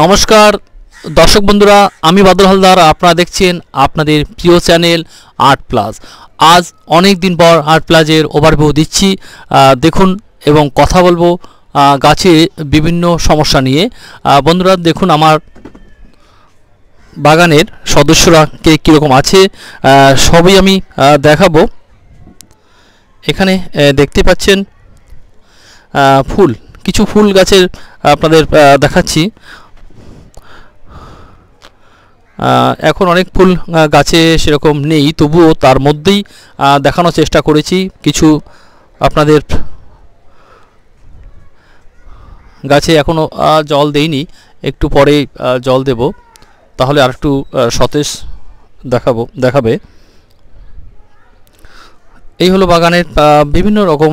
নমস্কার দর্শক বন্ধুরা আমি বাদল হালদার আপনারা দেখছেন আপনাদের প্রিয় চ্যানেল আর্ট প্লাস আজ অনেক দিন পর আর্ট প্লাজের ওভারভিউ দিচ্ছি দেখুন এবং কথা বলবো গাছে বিভিন্ন সমস্যা নিয়ে বন্ধুরা দেখুন আমার বাগানের সদস্যরা কে কীরকম আছে সবই আমি দেখাবো এখানে দেখতে পাচ্ছেন ফুল কিছু ফুল গাছের আপনাদের দেখাচ্ছি এখন অনেক ফুল গাছে সেরকম নেই তবুও তার মধ্যেই দেখানোর চেষ্টা করেছি কিছু আপনাদের গাছে এখনও জল দেইনি একটু পরে জল দেব তাহলে আর একটু সতেজ দেখাবো দেখাবে এই হলো বাগানের বিভিন্ন রকম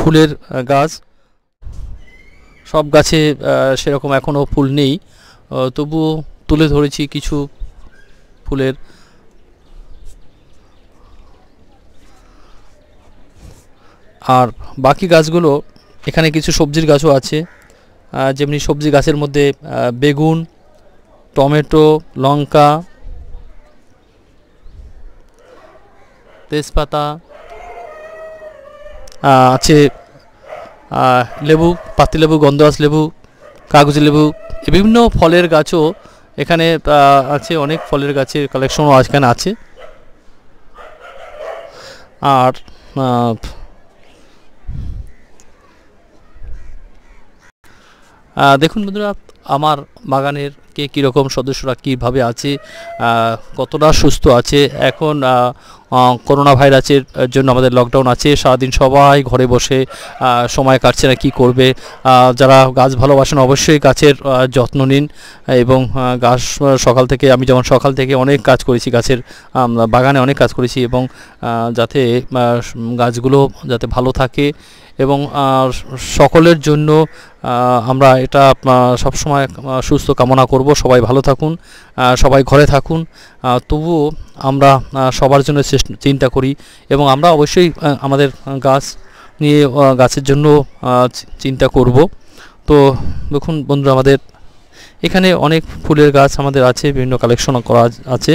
ফুলের গাছ সব গাছে সেরকম এখনও ফুল নেই তবুও তুলে ধরেছি কিছু ফুলের আর বাকি গাছগুলো এখানে কিছু সবজির গাছও আছে যেমনি সবজি গাছের মধ্যে বেগুন টমেটো লঙ্কা তেজপাতা আছে লেবু পাতিলেবু গন্ধরাজ লেবু কাগজ লেবু বিভিন্ন ফলের গাছও এখানে আছে অনেক ফলের গাছের কালেকশনও আজখানে আছে আর দেখুন বন্ধুরা আমার বাগানের কে কীরকম সদস্যরা কীভাবে আছে কতটা সুস্থ আছে এখন করোনা ভাইরাসের জন্য আমাদের লকডাউন আছে সারাদিন সবাই ঘরে বসে সময় কাটছে না কী করবে যারা গাছ ভালোবাসেন অবশ্যই গাছের যত্ন নিন এবং গাছ সকাল থেকে আমি যেমন সকাল থেকে অনেক কাজ করেছি গাছের বাগানে অনেক কাজ করেছি এবং যাতে গাছগুলো যাতে ভালো থাকে এবং সকলের জন্য আমরা এটা সবসময় সুস্থ কামনা করব সবাই ভালো থাকুন সবাই ঘরে থাকুন তবুও আমরা সবার জন্য চিন্তা করি এবং আমরা অবশ্যই আমাদের গাছ নিয়ে গাছের জন্য চিন্তা করব তো দেখুন বন্ধুরা আমাদের এখানে অনেক ফুলের গাছ আমাদের আছে বিভিন্ন কালেকশন করা আছে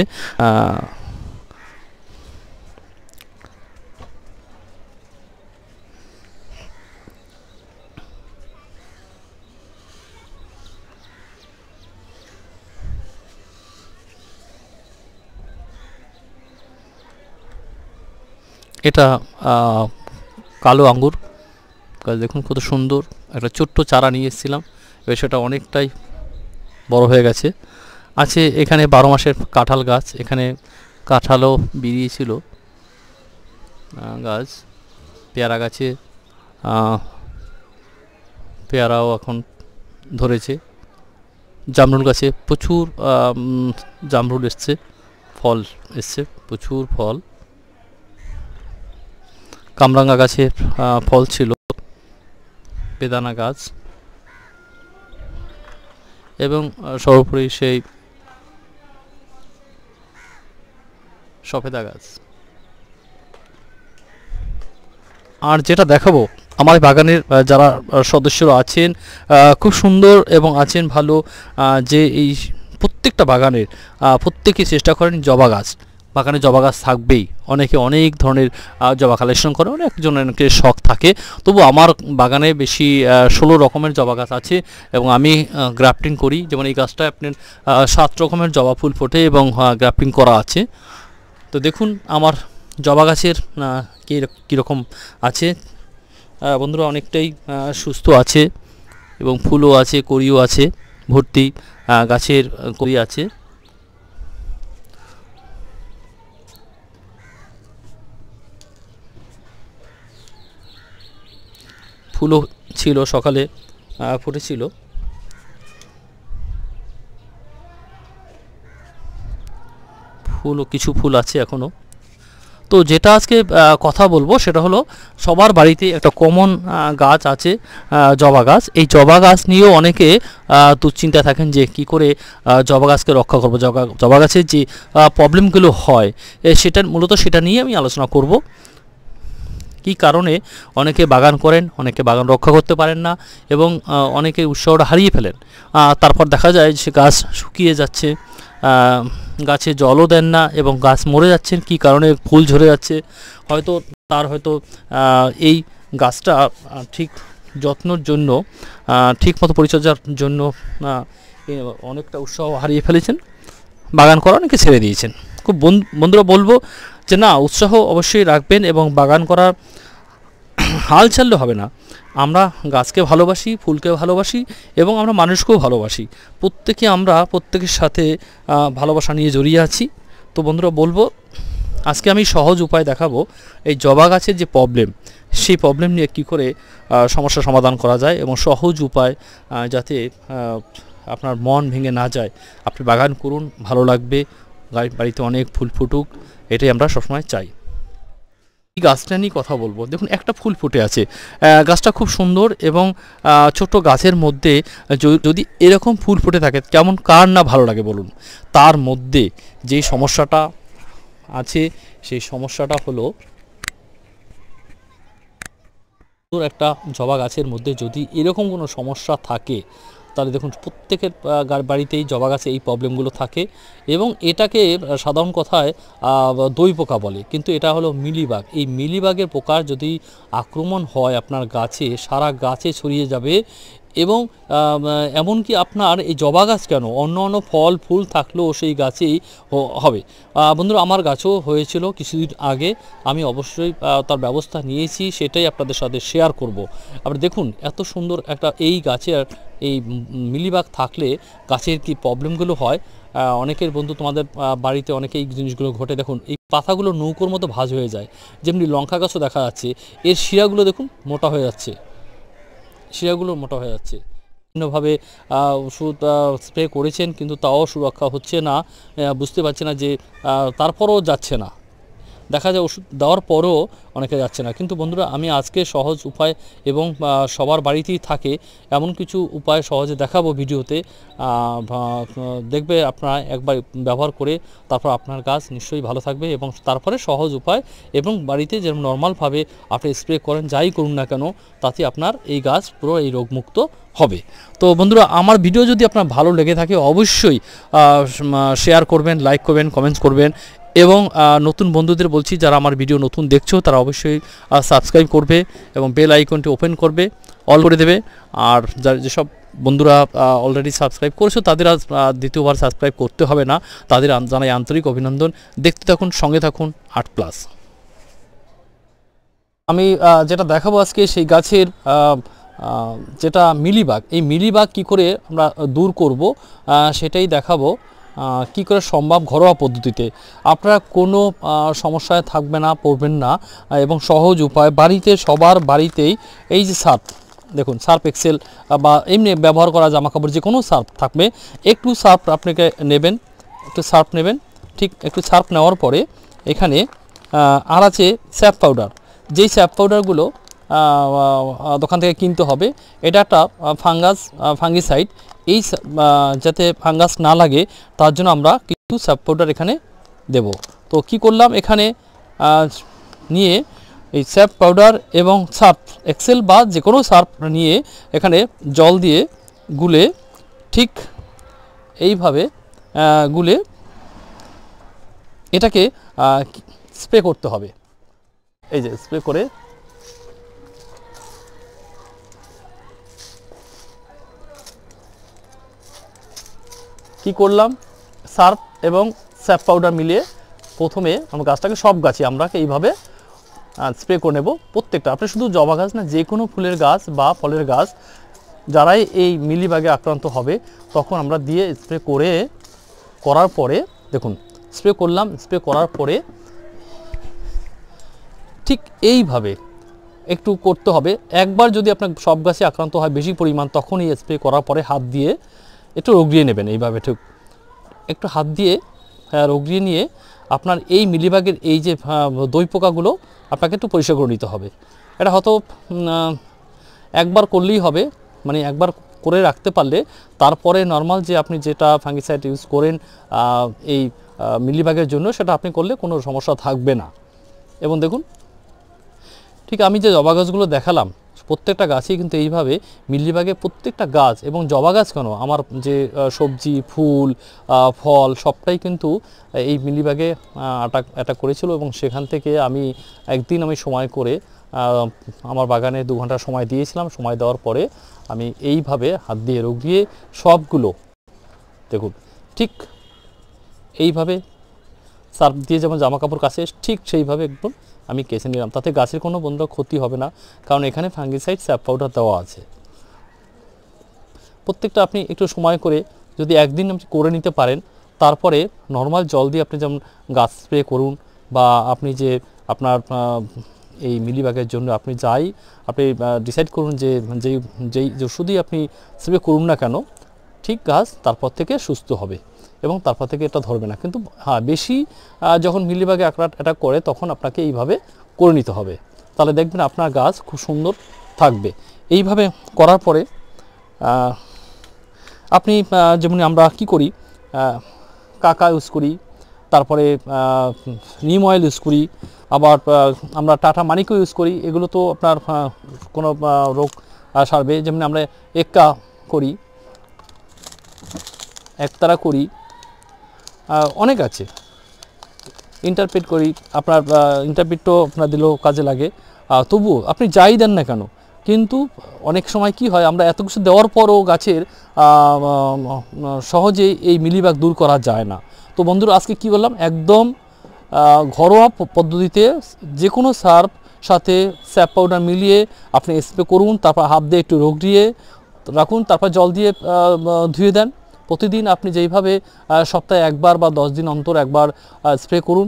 এটা কালো আঙ্গুর দেখুন কত সুন্দর একটা ছোট্ট চারা নিয়ে এসেছিলাম এবার সেটা অনেকটাই বড় হয়ে গেছে আছে এখানে বারো মাসের কাঁঠাল গাছ এখানে কাঁঠালও বেরিয়েছিল গাছ পেয়ারা গাছে পেয়ারাও এখন ধরেছে জামরুল গাছে প্রচুর জামরুল এসছে ফল এসছে প্রচুর ফল কামরাঙ্গা গাছের ফল ছিল বেদানা গাছ এবং সর্বোপরি সেই সফেদা গাছ আর যেটা দেখাবো আমার বাগানের যারা সদস্যরা আছেন খুব সুন্দর এবং আছেন ভালো যে এই প্রত্যেকটা বাগানের প্রত্যেকেই চেষ্টা করেন জবা গাছ বাগানে জবা গাছ থাকবেই অনেকে অনেক ধরনের জবা কালেকশন করে অনেকজনের শখ থাকে তবু আমার বাগানে বেশি ষোলো রকমের জবা গাছ আছে এবং আমি গ্রাফটিং করি যেমন এই গাছটা আপনার সাত রকমের জবা ফুল ফোটে এবং গ্রাফটিং করা আছে তো দেখুন আমার জবা গাছের কীরকম আছে বন্ধুরা অনেকটাই সুস্থ আছে এবং ফুলও আছে করিও আছে ভর্তি গাছের করি আছে ফুলও ছিল সকালে ফুটেছিল ফুলও কিছু ফুল আছে এখনও তো যেটা আজকে কথা বলবো সেটা হলো সবার বাড়িতে একটা কমন গাছ আছে জবা গাছ এই জবা গাছ নিয়েও অনেকে দুশ্চিন্তা থাকেন যে কি করে জবা গাছকে রক্ষা করবো জবা জবা গাছের যে প্রবলেমগুলো হয় সেটা মূলত সেটা নিয়ে আমি আলোচনা করব কি কারণে অনেকে বাগান করেন অনেকে বাগান রক্ষা করতে পারেন না এবং অনেকে উৎসাহটা হারিয়ে ফেলেন তারপর দেখা যায় যে গাছ শুকিয়ে যাচ্ছে গাছে জলও দেন না এবং গাছ মরে যাচ্ছেন কি কারণে ফুল ঝরে যাচ্ছে হয়তো তার হয়তো এই গাছটা ঠিক যত্নর জন্য ঠিকমতো পরিচর্যার জন্য অনেকটা উৎসাহ হারিয়ে ফেলেছেন বাগান করা অনেকে ছেড়ে দিয়েছেন খুব বন্ধুরা বলবো যে না উৎসাহ অবশ্যই রাখবেন এবং বাগান করার হাল ছাড়লে হবে না আমরা গাছকে ভালোবাসি ফুলকে ভালোবাসি এবং আমরা মানুষকেও ভালোবাসি প্রত্যেকে আমরা প্রত্যেকের সাথে ভালোবাসা নিয়ে জড়িয়ে আছি তো বন্ধুরা বলবো আজকে আমি সহজ উপায় দেখাবো এই জবা গাছের যে প্রবলেম সেই প্রবলেম নিয়ে কী করে সমস্যা সমাধান করা যায় এবং সহজ উপায় যাতে আপনার মন ভেঙে না যায় আপনি বাগান করুন ভালো লাগবে বাড়িতে অনেক ফুল ফুটুক এটাই আমরা সবসময় চাই এই গাছটা নিয়ে কথা বলবো দেখুন একটা ফুল ফুটে আছে গাছটা খুব সুন্দর এবং ছোট গাছের মধ্যে যদি এরকম ফুল ফুটে থাকে কেমন কার না ভালো লাগে বলুন তার মধ্যে যে সমস্যাটা আছে সেই সমস্যাটা হলো একটা জবা গাছের মধ্যে যদি এরকম কোনো সমস্যা থাকে তাহলে দেখুন প্রত্যেকের বাড়িতেই জবা গাছে এই প্রবলেমগুলো থাকে এবং এটাকে সাধারণ কথায় দই পোকা বলে কিন্তু এটা হলো মিলিবাগ এই মিলিবাগের পোকার যদি আক্রমণ হয় আপনার গাছে সারা গাছে ছড়িয়ে যাবে এবং এমনকি আপনার এই জবা গাছ কেন অন্য অন্য ফল ফুল থাকলেও সেই গাছেই হবে বন্ধুরা আমার গাছও হয়েছিল কিছুদিন আগে আমি অবশ্যই তার ব্যবস্থা নিয়েছি সেটাই আপনাদের সাথে শেয়ার করব। আপনি দেখুন এত সুন্দর একটা এই গাছের এই মিলিবাগ থাকলে গাছের কি প্রবলেমগুলো হয় অনেকের বন্ধু তোমাদের বাড়িতে অনেকে এই জিনিসগুলো ঘটে দেখুন এই পাতাগুলো নৌকোর মতো ভাজ হয়ে যায় যেমনি লঙ্কা গাছও দেখা যাচ্ছে এর শিরাগুলো দেখুন মোটা হয়ে যাচ্ছে শিরাগুলো মোটা হয়ে যাচ্ছে বিভিন্নভাবে ওষুধ স্প্রে করেছেন কিন্তু তাও সুরক্ষা হচ্ছে না বুঝতে পারছে না যে তারপরও যাচ্ছে না দেখা যায় ওষুধ দেওয়ার পরেও অনেকে যাচ্ছে না কিন্তু বন্ধুরা আমি আজকে সহজ উপায় এবং সবার বাড়িতেই থাকে এমন কিছু উপায় সহজে দেখাবো ভিডিওতে দেখবে আপনারা একবার ব্যবহার করে তারপর আপনার গাছ নিশ্চয়ই ভালো থাকবে এবং তারপরে সহজ উপায় এবং বাড়িতে যেরকম নর্মালভাবে আপনি স্প্রে করেন যাই করুন না কেন তাতে আপনার এই গাছ পুরো এই রোগমুক্ত হবে তো বন্ধুরা আমার ভিডিও যদি আপনার ভালো লেগে থাকে অবশ্যই শেয়ার করবেন লাইক করবেন কমেন্টস করবেন এবং নতুন বন্ধুদের বলছি যারা আমার ভিডিও নতুন দেখছো তারা অবশ্যই সাবস্ক্রাইব করবে এবং বেল আইকনটি ওপেন করবে অল করে দেবে আর যার যেসব বন্ধুরা অলরেডি সাবস্ক্রাইব করেছো তাদের আর দ্বিতীয়বার সাবস্ক্রাইব করতে হবে না তাদের জানাই আন্তরিক অভিনন্দন দেখতে থাকুন সঙ্গে থাকুন আট প্লাস আমি যেটা দেখাবো আজকে সেই গাছের যেটা মিলিবাগ এই মিলিবাগ কি করে আমরা দূর করব সেটাই দেখাবো কি করে সম্ভব ঘরোয়া পদ্ধতিতে আপনারা কোনো সমস্যায় থাকবে না পড়বেন না এবং সহজ উপায় বাড়িতে সবার বাড়িতেই এই যে সার্প দেখুন সার্ফ এক্সেল বা এমনি ব্যবহার করা জামাকাপড় যে কোনো সার্প থাকবে একটু সার্ফ আপনাকে নেবেন একটু সার্ফ নেবেন ঠিক একটু সার্ফ নেওয়ার পরে এখানে আর আছে স্যাপ পাউডার যেই স্যাপ পাউডারগুলো দোকান থেকে কিনতে হবে এটা একটা ফাঙ্গাস ফাঙ্গিসাইড এই যাতে ফাঙ্গাস না লাগে তার জন্য আমরা কিছু স্যাপ পাউডার এখানে দেব তো কি করলাম এখানে নিয়ে এই স্যাপ পাউডার এবং সার্ফ এক্সেল বা যে কোনো সার্ফ নিয়ে এখানে জল দিয়ে গুলে ঠিক এইভাবে গুলে এটাকে স্প্রে করতে হবে এই যে স্প্রে করে কি করলাম সার্ফ এবং স্যাপ পাউডার মিলিয়ে প্রথমে আমার গাছটাকে সব গাছে আমরা এইভাবে স্প্রে করে নেব প্রত্যেকটা আপনি শুধু জবা গাছ না যে কোনো ফুলের গাছ বা ফলের গাছ যারাই এই মিলিবাগে আক্রান্ত হবে তখন আমরা দিয়ে স্প্রে করে করার পরে দেখুন স্প্রে করলাম স্প্রে করার পরে ঠিক এইভাবে একটু করতে হবে একবার যদি আপনার সব গাছে আক্রান্ত হয় বেশি পরিমাণ তখনই স্প্রে করার পরে হাত দিয়ে একটু রগড়িয়ে নেবেন এইভাবে ঠিক একটু হাত দিয়ে হ্যাঁ, রগড়িয়ে নিয়ে আপনার এই মিলিবাগের এই যে হ্যাঁ, দই পোকাগুলো আপনাকে একটু পরিষ্কার করে নিতে হবে এটা হয়তো একবার করলেই হবে মানে একবার করে রাখতে পারলে তারপরে নর্মাল যে আপনি যেটা ফাঙ্গিসাইড ইউজ করেন এই মিলিবাগের জন্য সেটা আপনি করলে কোনো সমস্যা থাকবে না এবং দেখুন ঠিক আমি যে জবা গাছগুলো দেখালাম প্রত্যেকটা গাছই কিন্তু এইভাবে মিল্লিবাগে প্রত্যেকটা গাছ এবং জবা গাছ কেন আমার যে সবজি ফুল ফল সবটাই কিন্তু এই মিলিভাগে আটাক অ্যাটাক করেছিল এবং সেখান থেকে আমি একদিন আমি সময় করে আমার বাগানে দু ঘন্টা সময় দিয়েছিলাম সময় দেওয়ার পরে আমি এইভাবে হাত দিয়ে রোগ দিয়ে সবগুলো দেখুন ঠিক এইভাবে সার্ফ দিয়ে যেমন জামা কাপড় কাছে ঠিক সেইভাবে একদম আমি কেসে নিলাম তাতে গাছের কোনো বন্ধ ক্ষতি হবে না কারণ এখানে ফাঙ্গিসাইড স্যাপ পাউডার দেওয়া আছে প্রত্যেকটা আপনি একটু সময় করে যদি একদিন আপনি করে নিতে পারেন তারপরে নর্মাল জল দিয়ে আপনি যেমন গাছ স্প্রে করুন বা আপনি যে আপনার এই মিলিবাগের জন্য আপনি যাই আপনি ডিসাইড করুন যে যেই যেই ওষুধই আপনি স্প্রে করুন না কেন ঠিক গাছ তারপর থেকে সুস্থ হবে এবং তারপর থেকে এটা ধরবে না কিন্তু হ্যাঁ বেশি যখন মিলিবাগে আঁকড়া অ্যাটাক করে তখন আপনাকে এইভাবে করে নিতে হবে তাহলে দেখবেন আপনার গাছ খুব সুন্দর থাকবে এইভাবে করার পরে আপনি যেমন আমরা কি করি কাকা ইউজ করি তারপরে নিম অয়েল ইউজ করি আবার আমরা টাটা মানিকও ইউজ করি এগুলো তো আপনার কোনো রোগ সারবে যেমন আমরা এক্কা করি একতারা করি অনেক আছে ইন্টারপ্রিট করি আপনার ইন্টারপ্রিটও তো আপনার দিলেও কাজে লাগে তবুও আপনি যাই দেন না কেন কিন্তু অনেক সময় কি হয় আমরা এত কিছু দেওয়ার পরও গাছের সহজেই এই মিলিবাগ দূর করা যায় না তো বন্ধুরা আজকে কি বললাম একদম ঘরোয়া পদ্ধতিতে যে কোনো সার্ফ সাথে স্যাপ পাউডার মিলিয়ে আপনি স্প্রে করুন তারপর হাত দিয়ে একটু রোগ দিয়ে রাখুন তারপর জল দিয়ে ধুয়ে দেন প্রতিদিন আপনি যেইভাবে সপ্তাহে একবার বা দশ দিন অন্তর একবার স্প্রে করুন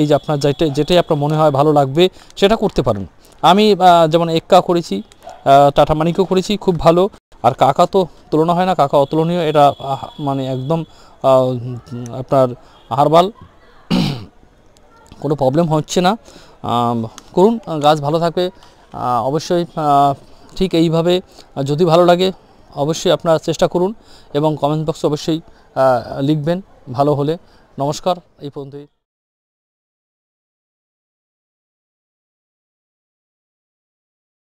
এই যে আপনার যেটা যেটাই আপনার মনে হয় ভালো লাগবে সেটা করতে পারেন আমি যেমন এক্কা করেছি টাটা মানিকও করেছি খুব ভালো আর কাকা তো তুলনা হয় না কাকা অতুলনীয় এটা মানে একদম আপনার হারবাল কোনো প্রবলেম হচ্ছে না করুন গাছ ভালো থাকবে অবশ্যই ঠিক এইভাবে যদি ভালো লাগে অবশ্যই আপনারা চেষ্টা করুন এবং কমেন্ট বক্সে অবশ্যই লিখবেন ভালো হলে নমস্কার এই পর্যন্তই